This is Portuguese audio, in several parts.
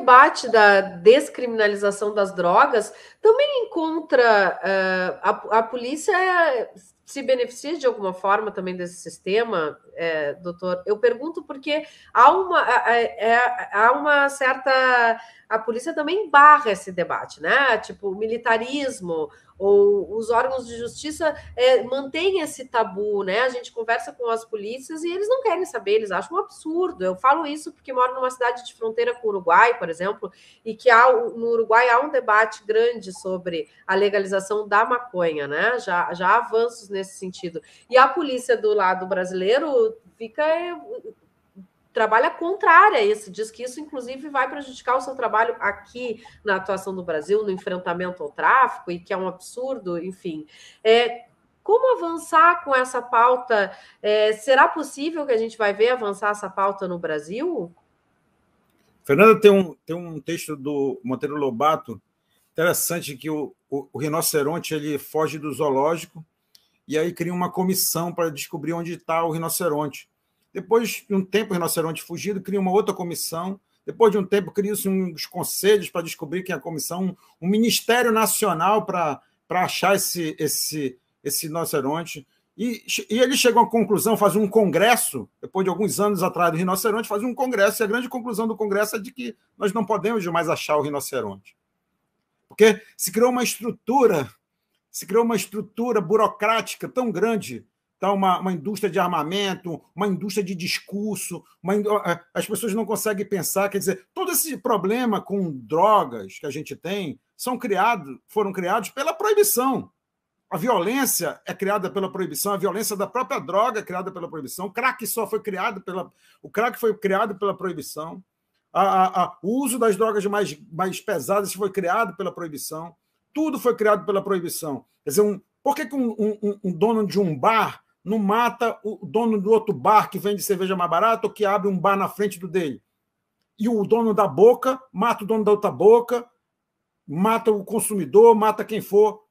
debate da descriminalização das drogas também encontra uh, a, a polícia é se beneficia de alguma forma também desse sistema, é, doutor? Eu pergunto porque há uma, é, há uma certa. A polícia também barra esse debate, né? Tipo, militarismo ou os órgãos de justiça é, mantêm esse tabu, né? A gente conversa com as polícias e eles não querem saber, eles acham um absurdo. Eu falo isso porque moro numa cidade de fronteira com o Uruguai, por exemplo, e que há, no Uruguai há um debate grande sobre a legalização da maconha, né? Já, já há avanços nesse nesse sentido. E a polícia do lado brasileiro fica é, trabalha contrária a isso, diz que isso, inclusive, vai prejudicar o seu trabalho aqui na atuação do Brasil, no enfrentamento ao tráfico, e que é um absurdo, enfim. É, como avançar com essa pauta? É, será possível que a gente vai ver avançar essa pauta no Brasil? Fernanda, tem um, tem um texto do Monteiro Lobato interessante que o, o, o rinoceronte ele foge do zoológico e aí cria uma comissão para descobrir onde está o rinoceronte. Depois de um tempo, o rinoceronte fugido, cria uma outra comissão. Depois de um tempo, cria-se uns conselhos para descobrir quem é a comissão, um Ministério Nacional para, para achar esse, esse, esse rinoceronte. E, e ele chegou à conclusão, faz um congresso, depois de alguns anos atrás do rinoceronte, faz um congresso, e a grande conclusão do congresso é de que nós não podemos mais achar o rinoceronte. Porque se criou uma estrutura se criou uma estrutura burocrática tão grande, tá? uma, uma indústria de armamento, uma indústria de discurso, uma, é, as pessoas não conseguem pensar, quer dizer, todo esse problema com drogas que a gente tem são criados, foram criados pela proibição. A violência é criada pela proibição, a violência da própria droga é criada pela proibição, o crack só foi criado pela. O crack foi criado pela proibição. A, a, a, o uso das drogas mais, mais pesadas foi criado pela proibição. Tudo foi criado pela proibição. Quer dizer, um, por que, que um, um, um dono de um bar não mata o dono do outro bar que vende cerveja mais barata ou que abre um bar na frente do dele? E o dono da boca mata o dono da outra boca, mata o consumidor, mata quem for.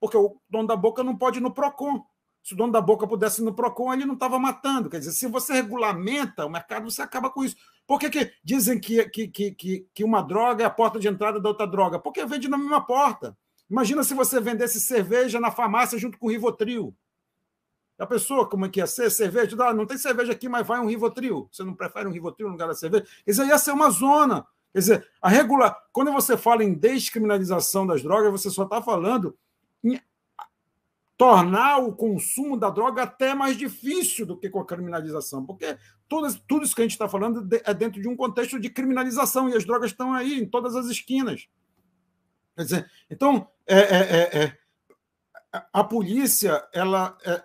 Porque o dono da boca não pode ir no PROCON. Se o dono da boca pudesse ir no PROCON, ele não estava matando. Quer dizer, se você regulamenta o mercado, você acaba com isso. Por que, que dizem que, que, que, que uma droga é a porta de entrada da outra droga? Porque vende na mesma porta. Imagina se você vendesse cerveja na farmácia junto com o Rivotril. A pessoa, como é que ia ser? Cerveja? Ah, não tem cerveja aqui, mas vai um Rivotril. Você não prefere um Rivotril no lugar da cerveja? Quer dizer, ia ser uma zona. Quer dizer, a regular... quando você fala em descriminalização das drogas, você só está falando em tornar o consumo da droga até mais difícil do que com a criminalização, porque tudo isso que a gente está falando é dentro de um contexto de criminalização e as drogas estão aí em todas as esquinas. Quer dizer, então, é, é, é, é a polícia, ela. É,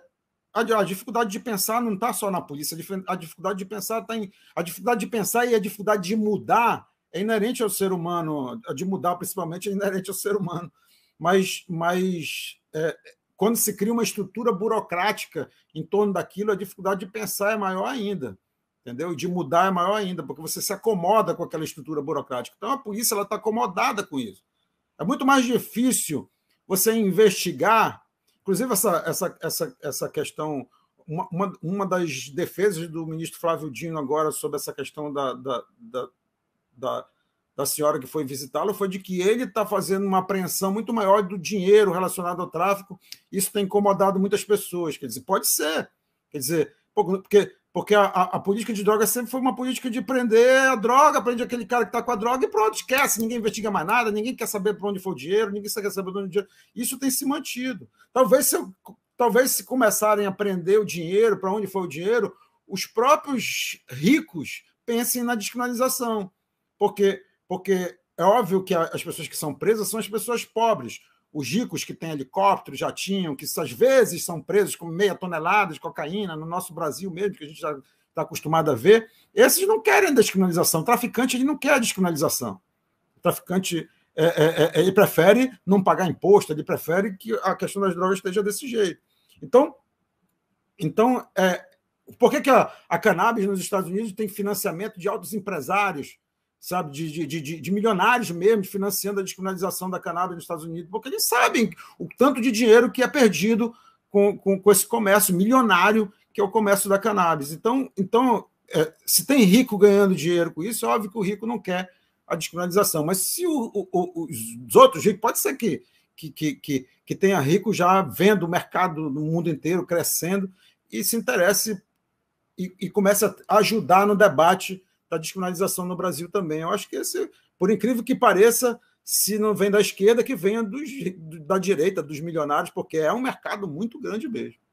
a, a, dificuldade de pensar não está só na polícia, a dificuldade de pensar está em. A dificuldade de pensar e a dificuldade de mudar é inerente ao ser humano, de mudar principalmente é inerente ao ser humano. Mas, mas é, quando se cria uma estrutura burocrática em torno daquilo, a dificuldade de pensar é maior ainda, entendeu? E de mudar é maior ainda, porque você se acomoda com aquela estrutura burocrática. Então a polícia ela está acomodada com isso. É muito mais difícil você investigar, inclusive essa, essa, essa, essa questão uma, uma, das defesas do ministro Flávio Dino agora sobre essa questão da, da, da, da da senhora que foi visitá-lo foi de que ele está fazendo uma apreensão muito maior do dinheiro relacionado ao tráfico. Isso tem incomodado muitas pessoas. Quer dizer, pode ser. Quer dizer, porque, porque a, a política de droga sempre foi uma política de prender a droga, prender aquele cara que está com a droga e pronto, esquece. Ninguém investiga mais nada, ninguém quer saber para onde foi o dinheiro, ninguém quer saber para onde o dinheiro. Isso tem se mantido. Talvez se, talvez se começarem a prender o dinheiro, para onde foi o dinheiro, os próprios ricos pensem na descriminalização. Porque porque é óbvio que as pessoas que são presas são as pessoas pobres. Os ricos que têm helicóptero, já tinham, que às vezes são presos com meia tonelada de cocaína, no nosso Brasil mesmo, que a gente já está acostumado a ver, esses não querem descriminalização. O traficante ele não quer descriminalização. O traficante é é, é, é, ele prefere não pagar imposto, ele prefere que a questão das drogas esteja desse jeito. Então, então é, por que, que a, a cannabis nos Estados Unidos tem financiamento de altos empresários sabe, de, de, de, de, milionários mesmo financiando a descriminalização da cannabis nos Estados Unidos, porque eles sabem o tanto de dinheiro que é perdido com, com, com esse comércio milionário que é o comércio da cannabis. Então, então é, se tem rico ganhando dinheiro com isso, é óbvio que o rico não quer a descriminalização. Mas se o, o, os outros ricos, pode ser que, que, que, que, tenha rico já vendo o mercado no mundo inteiro crescendo e se interesse e, e comece a ajudar no debate da descriminalização no Brasil também. Eu acho que esse, por incrível que pareça, se não vem da esquerda, que venha dos, da direita, dos milionários, porque é um mercado muito grande mesmo.